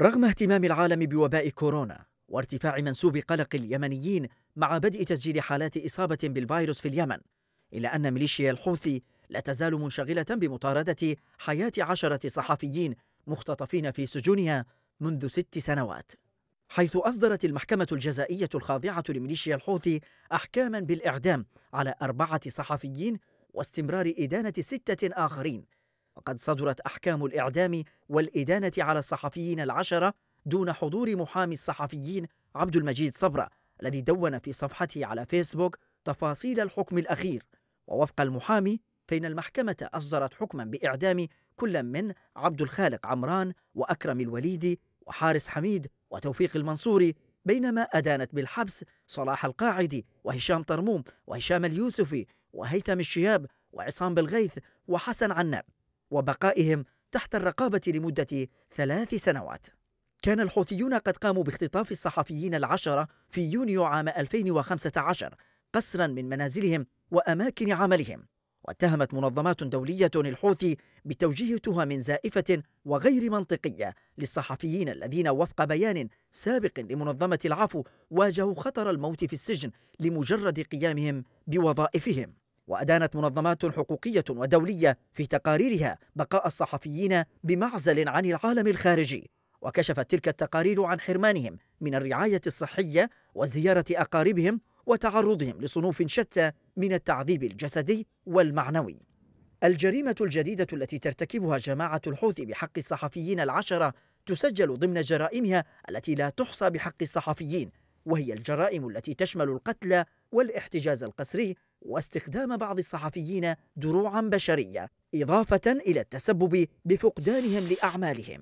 رغم اهتمام العالم بوباء كورونا وارتفاع منسوب قلق اليمنيين مع بدء تسجيل حالات إصابة بالفيروس في اليمن إلا أن ميليشيا الحوثي لا تزال منشغلة بمطاردة حياة عشرة صحفيين مختطفين في سجونها منذ ست سنوات حيث أصدرت المحكمة الجزائية الخاضعة لميليشيا الحوثي أحكاما بالإعدام على أربعة صحفيين واستمرار إدانة ستة آخرين وقد صدرت احكام الاعدام والادانه على الصحفيين العشره دون حضور محامي الصحفيين عبد المجيد صبره الذي دون في صفحته على فيسبوك تفاصيل الحكم الاخير ووفق المحامي فإن المحكمة أصدرت حكما بإعدام كل من عبد الخالق عمران وأكرم الوليدي وحارس حميد وتوفيق المنصوري بينما أدانت بالحبس صلاح القاعدي وهشام طرموم وهشام اليوسفي وهيثم الشياب وعصام بالغيث وحسن عناب وبقائهم تحت الرقابة لمدة ثلاث سنوات. كان الحوثيون قد قاموا باختطاف الصحفيين العشرة في يونيو عام 2015 قسرا من منازلهم وأماكن عملهم. واتهمت منظمات دولية الحوثي بتوجيه تهم زائفة وغير منطقية للصحفيين الذين وفق بيان سابق لمنظمة العفو واجهوا خطر الموت في السجن لمجرد قيامهم بوظائفهم. وأدانت منظمات حقوقية ودولية في تقاريرها بقاء الصحفيين بمعزل عن العالم الخارجي وكشفت تلك التقارير عن حرمانهم من الرعاية الصحية وزيارة أقاربهم وتعرضهم لصنوف شتى من التعذيب الجسدي والمعنوي الجريمة الجديدة التي ترتكبها جماعة الحوثي بحق الصحفيين العشرة تسجل ضمن جرائمها التي لا تحصى بحق الصحفيين وهي الجرائم التي تشمل القتل والاحتجاز القسري واستخدام بعض الصحفيين دروعا بشريه اضافه الى التسبب بفقدانهم لاعمالهم